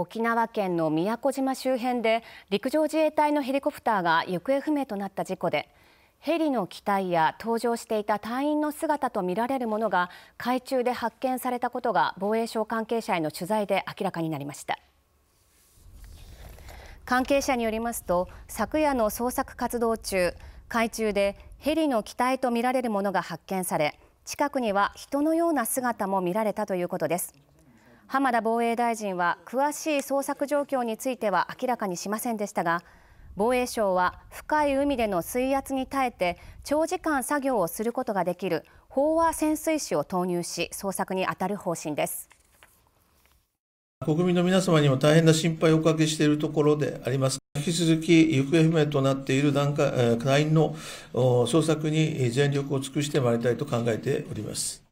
沖縄県の宮古島周辺で陸上自衛隊のヘリコプターが行方不明となった事故でヘリの機体や搭乗していた隊員の姿とみられるものが海中で発見されたことが防衛省関係者への取材で明らかになりました関係者によりますと昨夜の捜索活動中海中でヘリの機体とみられるものが発見され近くには人のような姿も見られたということです浜田防衛大臣は詳しい捜索状況については明らかにしませんでしたが防衛省は深い海での水圧に耐えて長時間作業をすることができる飽和潜水士を投入し捜索に当たる方針です国民の皆様にも大変な心配をおかけしているところであります引き続き行方不明となっている段階隊員の捜索に全力を尽くしてまいりたいと考えております